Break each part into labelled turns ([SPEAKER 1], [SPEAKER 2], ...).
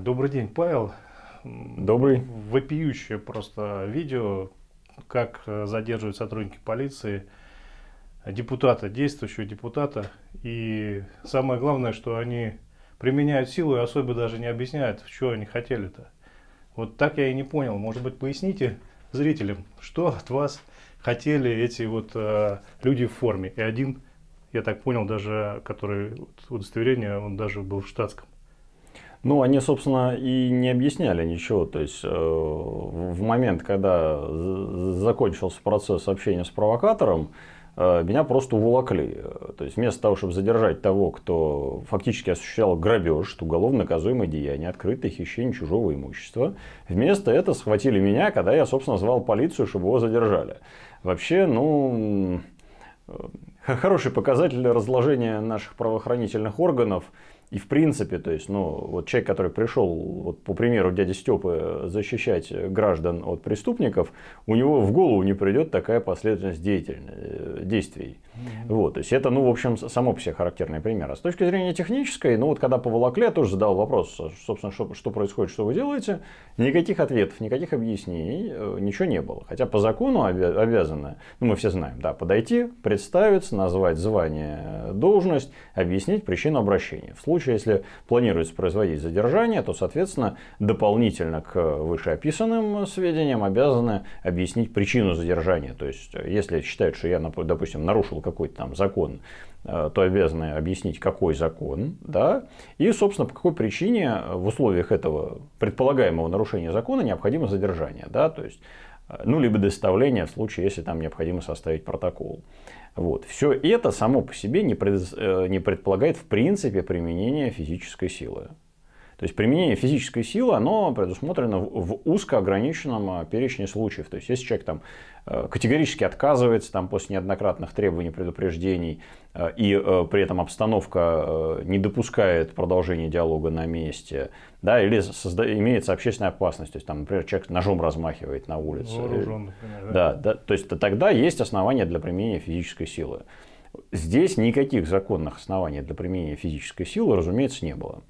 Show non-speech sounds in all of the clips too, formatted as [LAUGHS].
[SPEAKER 1] Добрый день, Павел. Добрый. Вопиющее просто видео, как э, задерживают сотрудники полиции депутата, действующего депутата. И самое главное, что они применяют силу и особо даже не объясняют, чего они хотели-то. Вот так я и не понял. Может быть, поясните зрителям, что от вас хотели эти вот э, люди в форме. И один, я так понял, даже, который удостоверение, он даже был в штатском.
[SPEAKER 2] Ну, они, собственно, и не объясняли ничего. То есть, э, в момент, когда закончился процесс общения с провокатором, э, меня просто уволокли. То есть, вместо того, чтобы задержать того, кто фактически осуществлял грабеж, уголовно наказуемое деяние, открытое хищение чужого имущества, вместо этого схватили меня, когда я, собственно, звал полицию, чтобы его задержали. Вообще, ну, э, хороший показатель разложения наших правоохранительных органов – и в принципе, то есть, ну, вот человек, который пришел, вот, по примеру дяди Степы, э, защищать граждан от преступников, у него в голову не придет такая последовательность э, действий. Вот, то есть, это, ну, в общем, само по себе характерный пример. А с точки зрения технической, ну, вот когда поволокли, я тоже задал вопрос, а, собственно, что, что происходит, что вы делаете, никаких ответов, никаких объяснений, э, ничего не было. Хотя по закону обя- обязаны, ну, мы все знаем, да, подойти, представиться, назвать звание, должность, объяснить причину обращения. В случае случае, если планируется производить задержание, то, соответственно, дополнительно к вышеописанным сведениям обязаны объяснить причину задержания. То есть, если считают, что я, допустим, нарушил какой-то там закон, э, то обязаны объяснить, какой закон, да, и, собственно, по какой причине в условиях этого предполагаемого нарушения закона необходимо задержание, да, то есть, э, ну, либо доставление в случае, если там необходимо составить протокол. Вот. Все это само по себе не, пред, э, не предполагает в принципе применения физической силы. То есть применение физической силы, оно предусмотрено в, в узко ограниченном а, перечне случаев. То есть если человек там э, категорически отказывается там, после неоднократных требований, предупреждений, э, и э, при этом обстановка не допускает продолжения диалога на месте, да, или созда... имеется общественная опасность, то есть, там, например, человек ножом размахивает на улице. Вооружен, например, да. Да, да, то есть тогда есть основания для применения физической силы. Здесь никаких законных оснований для применения физической силы, разумеется, не было.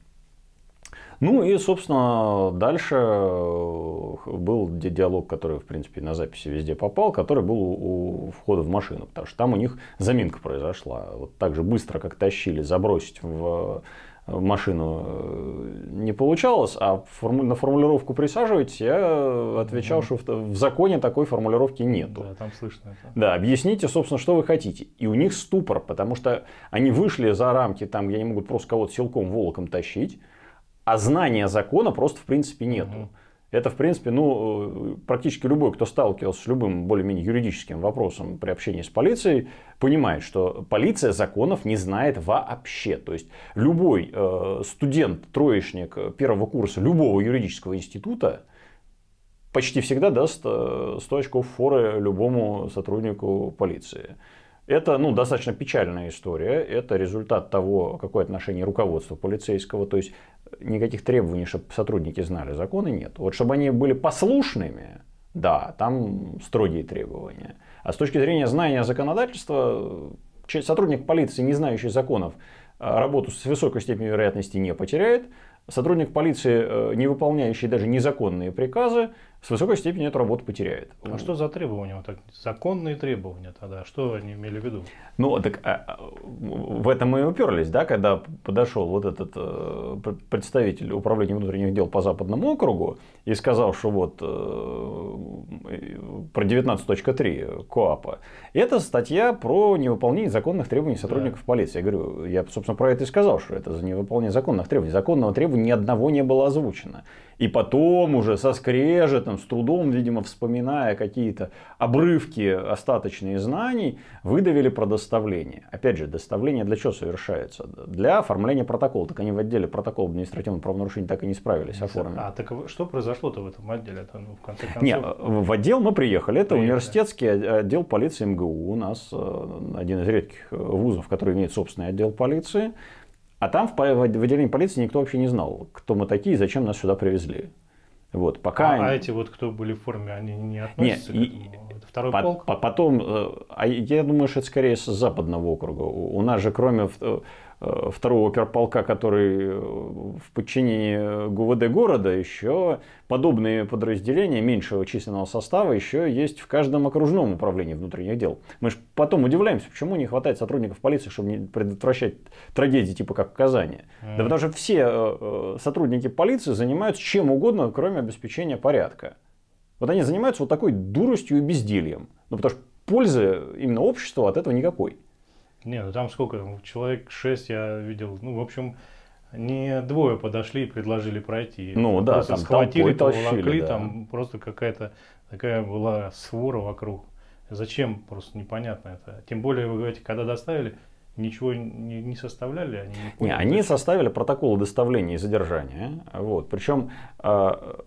[SPEAKER 2] Ну и, собственно, дальше э, был диалог, который, в принципе, на записи везде попал, который был у входа в машину, потому что там у них заминка произошла. Вот так же быстро, как тащили, забросить в э, машину э, не получалось, а на формулировку присаживайтесь, я отвечал, да. что в законе такой формулировки нету. Да, там слышно это. Да, объясните, собственно, что вы хотите. И у них ступор, потому что они вышли за рамки, там, где они могут просто кого-то силком, волоком тащить, а знания закона просто в принципе нету. Угу. Это, в принципе, ну, э, практически любой, кто сталкивался с любым более-менее юридическим вопросом при общении с полицией, понимает, что полиция законов не знает вообще. То есть любой э, студент, троечник э, первого курса любого юридического института почти всегда даст 100 э, очков форы любому сотруднику полиции. Это ну, достаточно печальная история. Это результат того, какое отношение руководства полицейского. То есть э, никаких требований, чтобы сотрудники знали законы, нет. Вот чтобы они были послушными, да, там строгие требования. А с точки зрения знания законодательства, э, сотрудник полиции, не знающий законов, э, работу с высокой степенью вероятности не потеряет. Сотрудник полиции, не выполняющий даже незаконные приказы, с высокой степенью эту работу потеряет. А что
[SPEAKER 1] за требования? Вот так, законные требования тогда? Что они имели в виду?
[SPEAKER 2] Ну, так а, в этом мы и уперлись, да, когда подошел вот этот э, представитель управления внутренних дел по Западному округу и сказал, что вот э, про 19.3 КОАПа. Это статья про невыполнение законных требований сотрудников да. полиции. Я говорю, я, собственно, про это и сказал, что это за невыполнение законных требований. Законного требования ни одного не было озвучено. И потом уже со скрежетом с трудом, видимо, вспоминая какие-то обрывки остаточные знаний, выдавили про доставление. Опять же, доставление для чего совершается? Для оформления протокола. Так они в отделе протокола административного правонарушения так и не справились оформить.
[SPEAKER 1] А так что произошло-то в этом отделе? Это, ну, в конце концов... Нет,
[SPEAKER 2] в отдел мы приехали. Это приехали. университетский отдел полиции МГУ. У нас э, один из редких э, вузов, который имеет собственный отдел полиции. А там в отделении полиции никто вообще не знал, кто мы такие и зачем нас сюда привезли. Вот, пока... а, они... а эти
[SPEAKER 1] вот, кто были в форме, они не относятся Нет,
[SPEAKER 2] к этому? И... Это второй по- полк? По- потом, э, а я думаю, что это скорее с западного округа. У нас же кроме э, Э, второго оперполка, который э, в подчинении э, ГУВД города, еще подобные подразделения меньшего численного состава еще есть в каждом окружном управлении внутренних дел. Мы же потом удивляемся, почему не хватает сотрудников полиции, чтобы не предотвращать трагедии типа как в Казани. Mm-hmm. Да потому что все сотрудники полиции занимаются чем угодно, кроме обеспечения порядка. Вот они занимаются вот такой дуростью и бездельем. Ну, потому что пользы именно обществу от этого никакой.
[SPEAKER 1] Нет, ну там сколько, ну, человек 6 я видел, ну, в общем, не двое подошли и предложили пройти. Ну да, просто там схватили, поволокли, да. там просто какая-то такая была свора вокруг. Зачем, просто непонятно это. Тем более, вы говорите, когда доставили, ничего не, не составляли? Они
[SPEAKER 2] не, не они составили протоколы доставления и задержания. Вот. Причем э, а,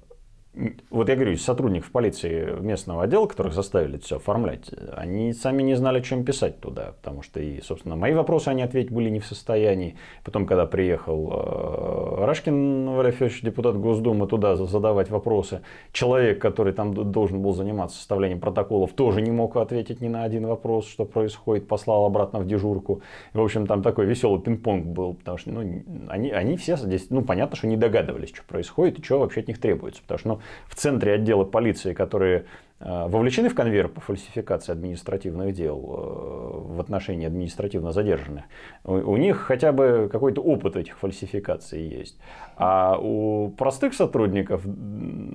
[SPEAKER 2] вот я говорю, сотрудник в полиции местного отдела, которых заставили все оформлять, они сами не знали, чем писать туда, потому что и, собственно, мои вопросы они ответить были не в состоянии. Потом, когда приехал э, Рашкин Валерий Федорович, депутат Госдумы, туда задавать вопросы, человек, который там должен был заниматься составлением протоколов, тоже не мог ответить ни на один вопрос, что происходит, послал обратно в дежурку. в общем, там такой веселый пинг-понг был, потому что ну, они, они все здесь, ну, понятно, что не догадывались, что происходит и что вообще от них требуется, потому что, ну, в центре отдела полиции, которые э, вовлечены в конвейер по фальсификации административных дел э, в отношении административно задержанных, у них хотя бы какой-то опыт этих фальсификаций есть. А у простых сотрудников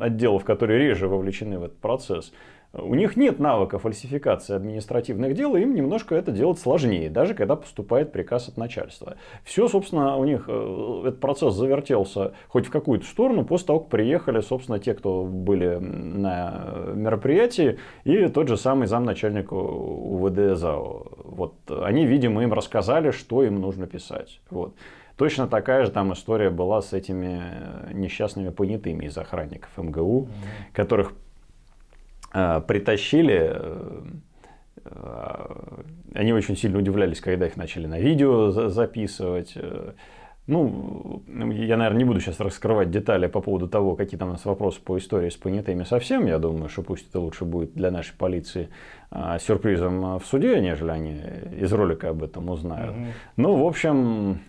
[SPEAKER 2] отделов, которые реже вовлечены в этот процесс, у них нет навыка фальсификации административных дел, и им немножко это делать сложнее, даже когда поступает приказ от начальства. Все, собственно, у них э, этот процесс завертелся хоть в какую-то сторону после того, как приехали, собственно, те, кто были на мероприятии, и тот же самый замначальник УВД ЗАО. Вот они, видимо, им рассказали, что им нужно писать. Вот. Точно такая же там история была с этими э, несчастными понятыми из охранников МГУ, которых а, притащили. Э, э, они очень сильно удивлялись, когда их начали на видео записывать. Э, ну, ну, я, наверное, не буду сейчас раскрывать детали по поводу того, какие там у нас вопросы по истории с понятыми совсем. Я думаю, что пусть это лучше будет для нашей полиции а, сюрпризом в суде, нежели они из ролика об этом узнают. Mm-hmm. Ну, в общем,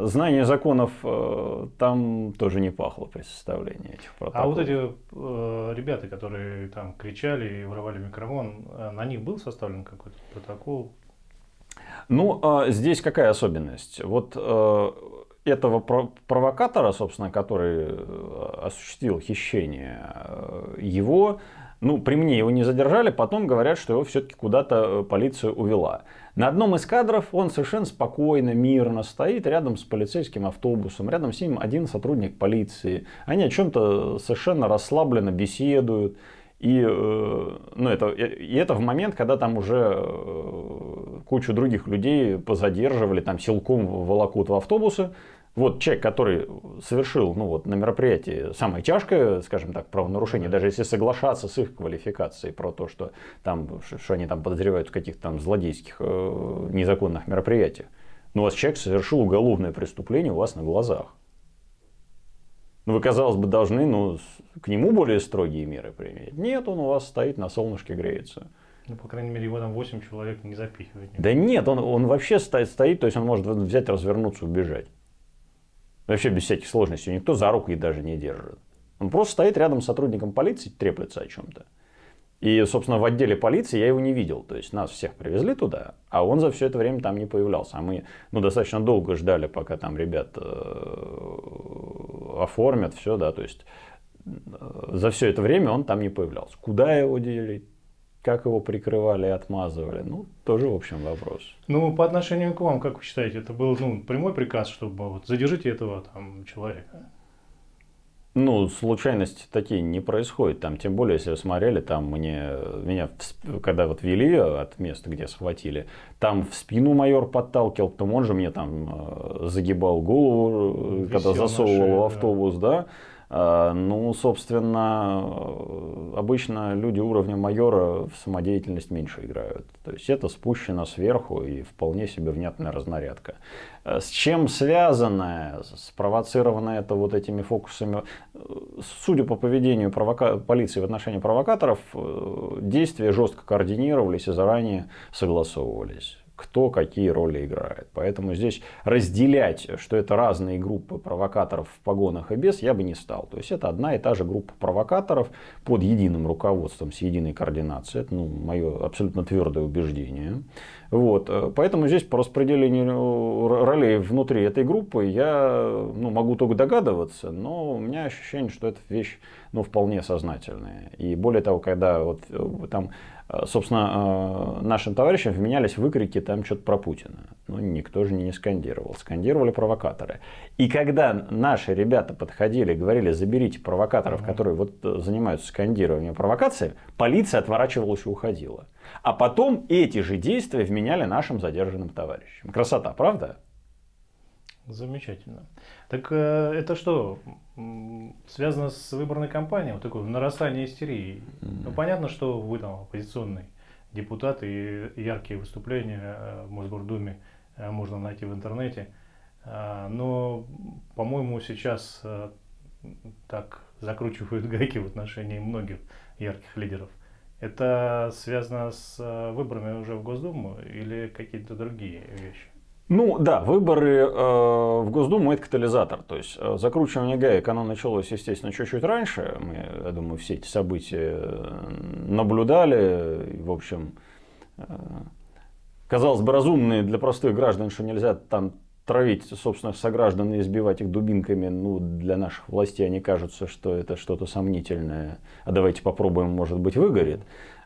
[SPEAKER 2] Знание законов э, там тоже не пахло при составлении этих а протоколов. А вот
[SPEAKER 1] эти э, ребята, которые там кричали и воровали микрофон, э, на них был составлен какой-то протокол?
[SPEAKER 2] Ну, э, здесь какая особенность? Вот э, этого провокатора, собственно, который э, осуществил хищение, его ну, при мне его не задержали, потом говорят, что его все-таки куда-то э, полиция увела. На одном из кадров он совершенно спокойно, мирно стоит рядом с полицейским автобусом. Рядом с ним один сотрудник полиции. Они о чем-то э, совершенно расслабленно беседуют. И, э, ну, это, и это в момент, когда там уже кучу других людей позадерживали, там силком волокут в автобусы вот человек, который совершил ну, вот, на мероприятии самое тяжкое, скажем так, правонарушение, даже если соглашаться с их квалификацией про то, что, там, что они там подозревают в каких-то там злодейских э, незаконных мероприятиях, но у вас человек совершил уголовное преступление у вас на глазах. Ну, вы, казалось бы, должны ну, к нему более строгие меры применять. Нет, он у вас стоит на солнышке греется.
[SPEAKER 1] Ну, по крайней мере, его там 8 человек не запихивают.
[SPEAKER 2] Да нет, он, он вообще стоит, стоит, то есть он может взять, развернуться, убежать. Вообще без всяких сложностей. Никто за руку и даже не держит. Он просто стоит рядом с сотрудником полиции, треплется о чем-то. И, собственно, в отделе полиции я его не видел. То есть нас всех привезли туда, а он за все это время там не появлялся. А мы ну, достаточно долго ждали, пока там ребят э, оформят все, да, то есть э, за все это время он там не появлялся. Куда его делить? как его прикрывали и отмазывали, ну, тоже, в общем, вопрос.
[SPEAKER 1] Ну, по отношению к вам, как вы считаете, это был ну, прямой приказ, чтобы вот, задержите этого там, человека?
[SPEAKER 2] Ну, случайности такие не происходят. Там, тем более, если вы смотрели, там мне, меня, когда вот вели э, от места, где схватили, там в спину майор подталкивал, потом он же мне там э, загибал голову, э, Висел когда засовывал шее, в автобус, да. да а, ну, собственно, обычно люди уровня майора в самодеятельность меньше играют. То есть это спущено сверху и вполне себе внятная разнарядка. Э, с чем связано, спровоцировано это вот этими фокусами? Э, судя по поведению провока... полиции в отношении провокаторов, э, действия жестко координировались и заранее согласовывались кто какие роли играет. Поэтому здесь разделять, что это разные группы провокаторов в погонах и без, я бы не стал. То есть это одна и та же группа провокаторов под единым руководством, с единой координацией. Это ну, мое абсолютно твердое убеждение. Вот. Поэтому здесь по распределению ролей внутри этой группы я ну, могу только догадываться, но у меня ощущение, что это вещь ну, вполне сознательная. И более того, когда вот, э, там Э, собственно, э, нашим товарищам вменялись выкрики там что-то про Путина. Ну, никто же не скандировал. Скандировали провокаторы. И когда наши ребята подходили и говорили, заберите провокаторов, ага. которые вот э, занимаются скандированием провокации, полиция отворачивалась и уходила. А потом эти же действия вменяли нашим задержанным товарищам. Красота, правда?
[SPEAKER 1] Замечательно. Так э, это что, связано с выборной кампанией, вот такое нарастание истерии? Mm-hmm. Ну, понятно, что вы там оппозиционный депутат, и яркие выступления э, в Мосгордуме э, можно найти в интернете. А, но, по-моему, сейчас так закручивают гайки в отношении многих ярких лидеров. Это связано с выборами уже в Госдуму или какие-то другие вещи?
[SPEAKER 2] Ну да, выборы э, в Госдуму это катализатор. То есть э, закручивание гаек, оно началось, естественно, чуть-чуть раньше. Мы, я думаю, все эти события э, наблюдали. И, в общем, э, казалось бы, разумные для простых граждан, что нельзя там травить собственных сограждан и избивать их дубинками, ну, для наших властей они кажутся, что это что-то сомнительное. А давайте попробуем, может быть, выгорит.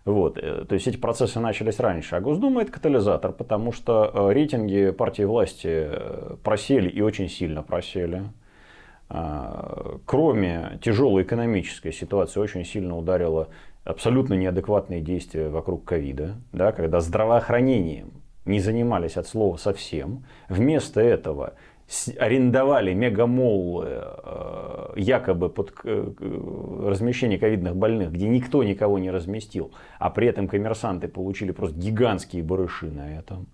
[SPEAKER 2] Вот. Э, то есть эти процессы начались раньше. А Госдума это катализатор, потому что э, рейтинги партии власти э, просели и очень сильно просели. А, кроме тяжелой экономической ситуации, очень сильно ударило абсолютно неадекватные действия вокруг ковида, да, когда здравоохранением не занимались от слова совсем. Вместо этого арендовали мегамоллы э, якобы под э, размещение ковидных больных, где никто никого не разместил, а при этом коммерсанты получили просто гигантские барыши на этом.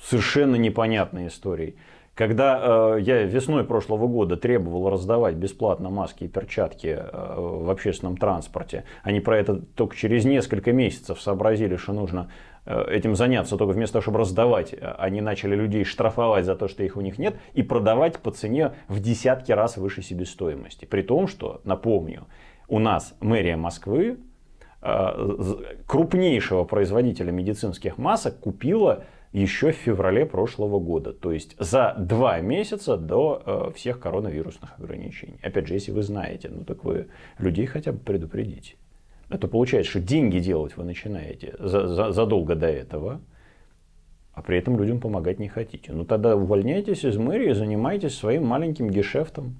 [SPEAKER 2] Совершенно непонятной историей. Когда э, я весной прошлого года требовал раздавать бесплатно маски и перчатки в общественном транспорте, они про это только через несколько месяцев сообразили, что нужно Э, этим заняться, только вместо того, чтобы раздавать, э, они начали людей штрафовать за то, что их у них нет, и продавать по цене в десятки раз выше себестоимости. При том, что, напомню, у нас мэрия Москвы э, крупнейшего производителя медицинских масок купила еще в феврале прошлого года, то есть за два месяца до всех коронавирусных ограничений. Опять же, если вы знаете, ну так вы людей хотя бы предупредите. Это а получается, что деньги делать вы начинаете за, за, задолго до этого, а при этом людям помогать не хотите. Ну тогда увольняйтесь из мэрии и занимайтесь своим маленьким гешефтом.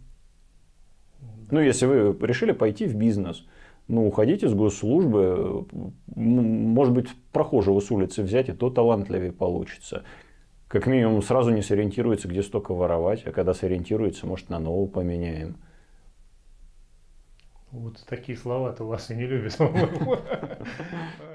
[SPEAKER 2] Ну, если вы решили пойти в бизнес, ну, уходите с госслужбы, может быть, прохожего с улицы взять, и то талантливее получится. Как минимум, сразу не сориентируется, где столько воровать, а когда сориентируется, может, на нового поменяем.
[SPEAKER 1] Вот такие слова-то вас и не любят. [LAUGHS]
[SPEAKER 2] [LAUGHS]